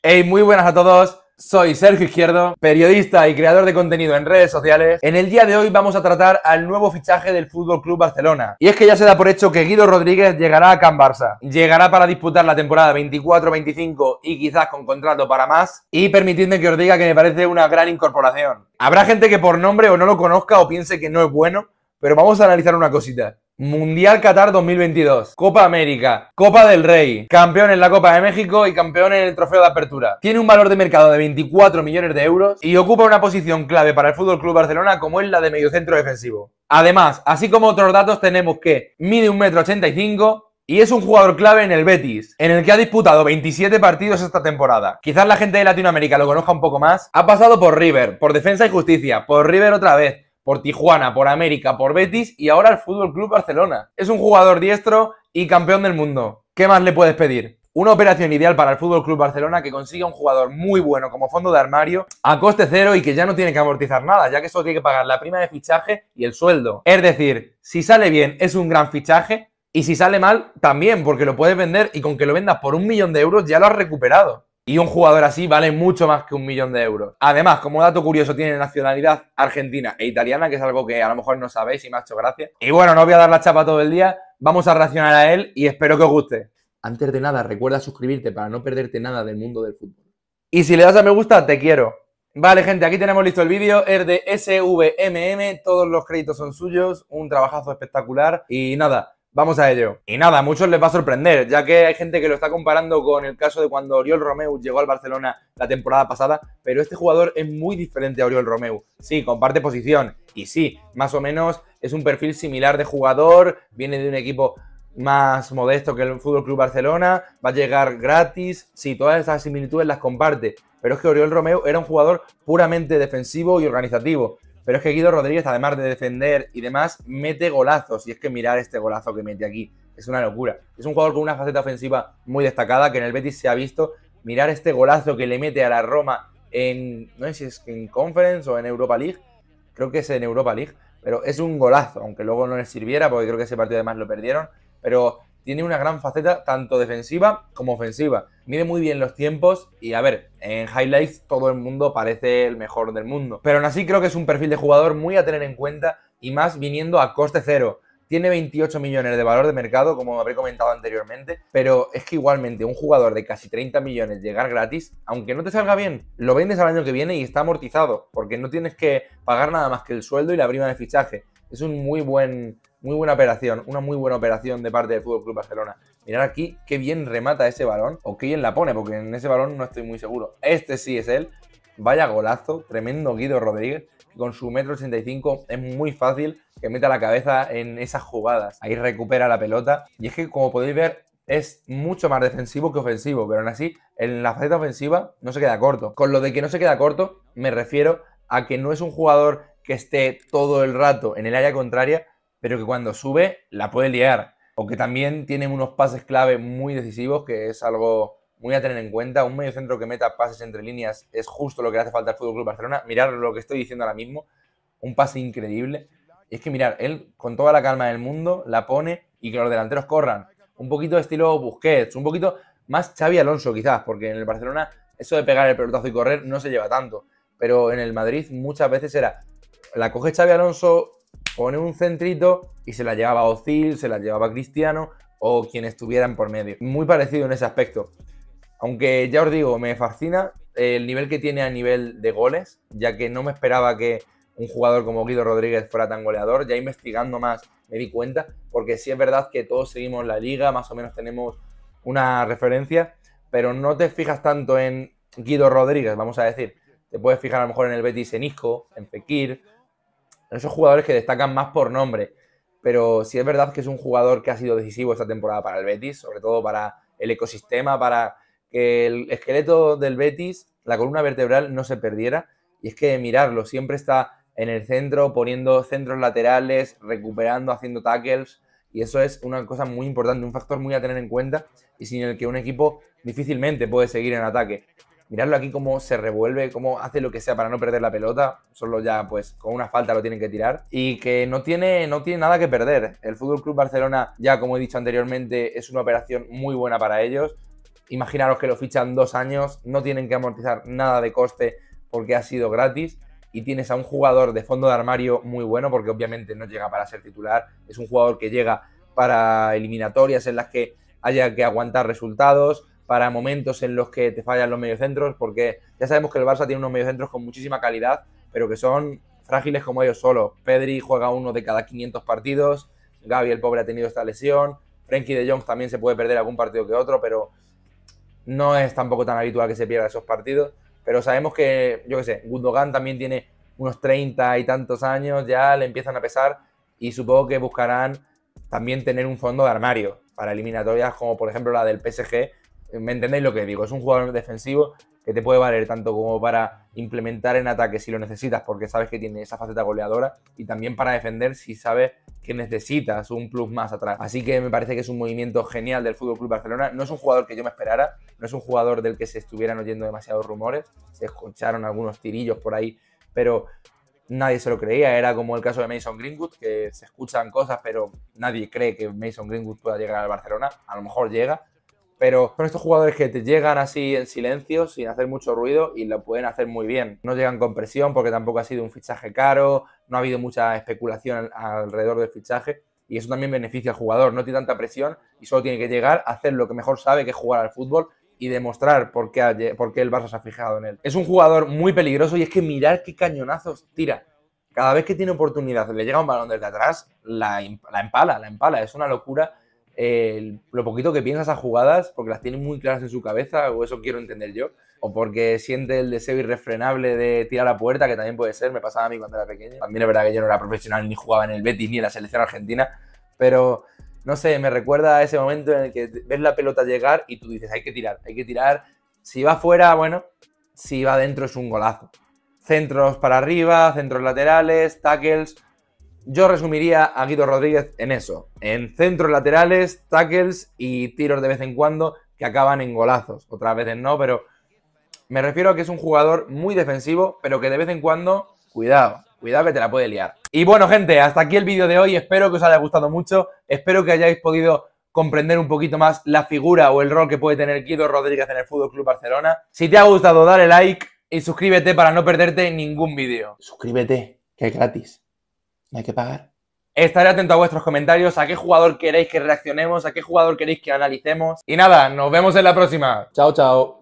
Hey, muy buenas a todos. Soy Sergio Izquierdo, periodista y creador de contenido en redes sociales. En el día de hoy vamos a tratar al nuevo fichaje del Fútbol Club Barcelona. Y es que ya se da por hecho que Guido Rodríguez llegará a Can Barça. Llegará para disputar la temporada 24-25 y quizás con contrato para más. Y permitidme que os diga que me parece una gran incorporación. Habrá gente que por nombre o no lo conozca o piense que no es bueno, pero vamos a analizar una cosita. Mundial Qatar 2022, Copa América, Copa del Rey, campeón en la Copa de México y campeón en el Trofeo de Apertura. Tiene un valor de mercado de 24 millones de euros y ocupa una posición clave para el Fútbol Club Barcelona como es la de mediocentro defensivo. Además, así como otros datos, tenemos que mide 1,85m, y es un jugador clave en el Betis, en el que ha disputado 27 partidos esta temporada. Quizás la gente de Latinoamérica lo conozca un poco más. Ha pasado por River, por Defensa y Justicia, por River otra vez, por Tijuana, por América, por Betis y ahora el Fútbol Club Barcelona. Es un jugador diestro y campeón del mundo. ¿Qué más le puedes pedir? Una operación ideal para el Fútbol Club Barcelona que consiga un jugador muy bueno como fondo de armario a coste cero y que ya no tiene que amortizar nada, ya que solo tiene que pagar la prima de fichaje y el sueldo. Es decir, si sale bien es un gran fichaje y si sale mal también, porque lo puedes vender y con que lo vendas por un millón de euros ya lo has recuperado. Y un jugador así vale mucho más que un millón de euros. Además, como dato curioso, tiene nacionalidad argentina e italiana, que es algo que a lo mejor no sabéis y me ha hecho gracia. Y bueno, no voy a dar la chapa todo el día, vamos a reaccionar a él y espero que os guste. Antes de nada, recuerda suscribirte para no perderte nada del mundo del fútbol. Y si le das a me gusta, te quiero. Vale, gente, aquí tenemos listo el vídeo. Es de SVMM, todos los créditos son suyos, un trabajazo espectacular. Y nada, Vamos a ello. Y nada, a muchos les va a sorprender, ya que hay gente que lo está comparando con el caso de cuando Oriol Romeu llegó al Barcelona la temporada pasada, pero este jugador es muy diferente a Oriol Romeu. Sí, comparte posición, y sí, más o menos es un perfil similar de jugador, viene de un equipo más modesto que el Fútbol Club Barcelona, va a llegar gratis, sí, todas esas similitudes las comparte, pero es que Oriol Romeu era un jugador puramente defensivo y organizativo, pero es que Guido Rodríguez, además de defender y demás, mete golazos. Y es que mirar este golazo que mete aquí es una locura. Es un jugador con una faceta ofensiva muy destacada que en el Betis se ha visto. Mirar este golazo que le mete a la Roma en, no sé si es en Conference o en Europa League, creo que es en Europa League, pero es un golazo, aunque luego no les sirviera porque creo que ese partido además lo perdieron, pero tiene una gran faceta tanto defensiva como ofensiva. Mide muy bien los tiempos y a ver, en highlights todo el mundo parece el mejor del mundo. Pero aún así creo que es un perfil de jugador muy a tener en cuenta y más viniendo a coste cero. Tiene 28 millones de valor de mercado, como habré comentado anteriormente, pero es que igualmente un jugador de casi 30 millones llegar gratis, aunque no te salga bien, lo vendes al año que viene y está amortizado, porque no tienes que pagar nada más que el sueldo y la prima de fichaje. Es un muy buen muy buena operación, una muy buena operación de parte del FC Barcelona. Mirad aquí qué bien remata ese balón o qué bien la pone, porque en ese balón no estoy muy seguro. Este sí es él. Vaya golazo, tremendo Guido Rodríguez, con su metro 85 es muy fácil que meta la cabeza en esas jugadas. Ahí recupera la pelota. Y es que, como podéis ver, es mucho más defensivo que ofensivo, pero aún así, en la faceta ofensiva no se queda corto. Con lo de que no se queda corto, me refiero a que no es un jugador que esté todo el rato en el área contraria, pero que cuando sube la puede liar. O que también tiene unos pases clave muy decisivos, que es algo muy a tener en cuenta. Un medio centro que meta pases entre líneas es justo lo que le hace falta al Fútbol Barcelona. Mirar lo que estoy diciendo ahora mismo, un pase increíble. Y es que mirar, él con toda la calma del mundo la pone y que los delanteros corran. Un poquito de estilo Busquets, un poquito más Xavi Alonso quizás, porque en el Barcelona eso de pegar el pelotazo y correr no se lleva tanto. Pero en el Madrid muchas veces era, la coge Xavi Alonso, pone un centrito y se la llevaba Ozil, se la llevaba Cristiano o quien estuvieran por medio. Muy parecido en ese aspecto. Aunque ya os digo, me fascina eh, el nivel que tiene a nivel de goles, ya que no me esperaba que un jugador como Guido Rodríguez fuera tan goleador. Ya investigando más me di cuenta, porque sí es verdad que todos seguimos la liga, más o menos tenemos una referencia, pero no te fijas tanto en Guido Rodríguez, vamos a decir. Te puedes fijar a lo mejor en el Betis en Isco, en Fekir, esos jugadores que destacan más por nombre. Pero sí es verdad que es un jugador que ha sido decisivo esta temporada para el Betis, sobre todo para el ecosistema, para que el esqueleto del Betis, la columna vertebral, no se perdiera. Y es que mirarlo, siempre está en el centro, poniendo centros laterales, recuperando, haciendo tackles. Y eso es una cosa muy importante, un factor muy a tener en cuenta y sin el que un equipo difícilmente puede seguir en ataque mirarlo aquí cómo se revuelve, cómo hace lo que sea para no perder la pelota, solo ya pues con una falta lo tienen que tirar y que no tiene, no tiene nada que perder. El Fútbol Club Barcelona, ya como he dicho anteriormente, es una operación muy buena para ellos. Imaginaros que lo fichan dos años, no tienen que amortizar nada de coste porque ha sido gratis y tienes a un jugador de fondo de armario muy bueno porque obviamente no llega para ser titular, es un jugador que llega para eliminatorias en las que haya que aguantar resultados, para momentos en los que te fallan los mediocentros, porque ya sabemos que el Barça tiene unos mediocentros con muchísima calidad, pero que son frágiles como ellos solo. Pedri juega uno de cada 500 partidos, Gaby el pobre ha tenido esta lesión, Frenkie de Jong también se puede perder algún partido que otro, pero no es tampoco tan habitual que se pierda esos partidos. Pero sabemos que, yo qué sé, Gundogan también tiene unos 30 y tantos años, ya le empiezan a pesar y supongo que buscarán también tener un fondo de armario para eliminatorias como por ejemplo la del PSG, ¿Me entendéis lo que digo? Es un jugador defensivo que te puede valer tanto como para implementar en ataque si lo necesitas, porque sabes que tiene esa faceta goleadora, y también para defender si sabes que necesitas un plus más atrás. Así que me parece que es un movimiento genial del Fútbol Club Barcelona. No es un jugador que yo me esperara, no es un jugador del que se estuvieran oyendo demasiados rumores, se escucharon algunos tirillos por ahí, pero nadie se lo creía. Era como el caso de Mason Greenwood, que se escuchan cosas, pero nadie cree que Mason Greenwood pueda llegar al Barcelona. A lo mejor llega, pero son estos jugadores que te llegan así en silencio, sin hacer mucho ruido, y lo pueden hacer muy bien. No llegan con presión porque tampoco ha sido un fichaje caro, no ha habido mucha especulación alrededor del fichaje, y eso también beneficia al jugador. No tiene tanta presión y solo tiene que llegar a hacer lo que mejor sabe, que es jugar al fútbol y demostrar por qué, por el Barça se ha fijado en él. Es un jugador muy peligroso y es que mirar qué cañonazos tira cada vez que tiene oportunidad, le llega un balón desde atrás, la, la, empala, la empala. Es una locura lo poquito que piensas a jugadas, porque las tiene muy claras en su cabeza, o eso quiero entender yo, o porque siente el deseo irrefrenable de tirar a la puerta, que también puede ser, me pasaba a mí cuando era pequeño. También es verdad que yo no era profesional, ni jugaba en el Betis, ni en la selección argentina, pero no sé, me recuerda a ese momento en el que ves la pelota llegar y tú dices, hay que tirar, hay que tirar. Si va fuera, bueno, si va adentro es un golazo. Centros para arriba, centros laterales, tackles yo resumiría a Guido Rodríguez en eso, en centros laterales, tackles y tiros de vez en cuando que acaban en golazos. Otras veces no, pero me refiero a que es un jugador muy defensivo, pero que de vez en cuando, cuidado, cuidado que te la puede liar. Y bueno, gente, hasta aquí el vídeo de hoy. Espero que os haya gustado mucho. Espero que hayáis podido comprender un poquito más la figura o el rol que puede tener Guido Rodríguez en el Fútbol Club Barcelona. Si te ha gustado, dale like y suscríbete para no perderte ningún vídeo. Suscríbete, que es gratis hay que pagar. Estaré atento a vuestros comentarios, a qué jugador queréis que reaccionemos, a qué jugador queréis que analicemos. Y nada, nos vemos en la próxima. Chao, chao.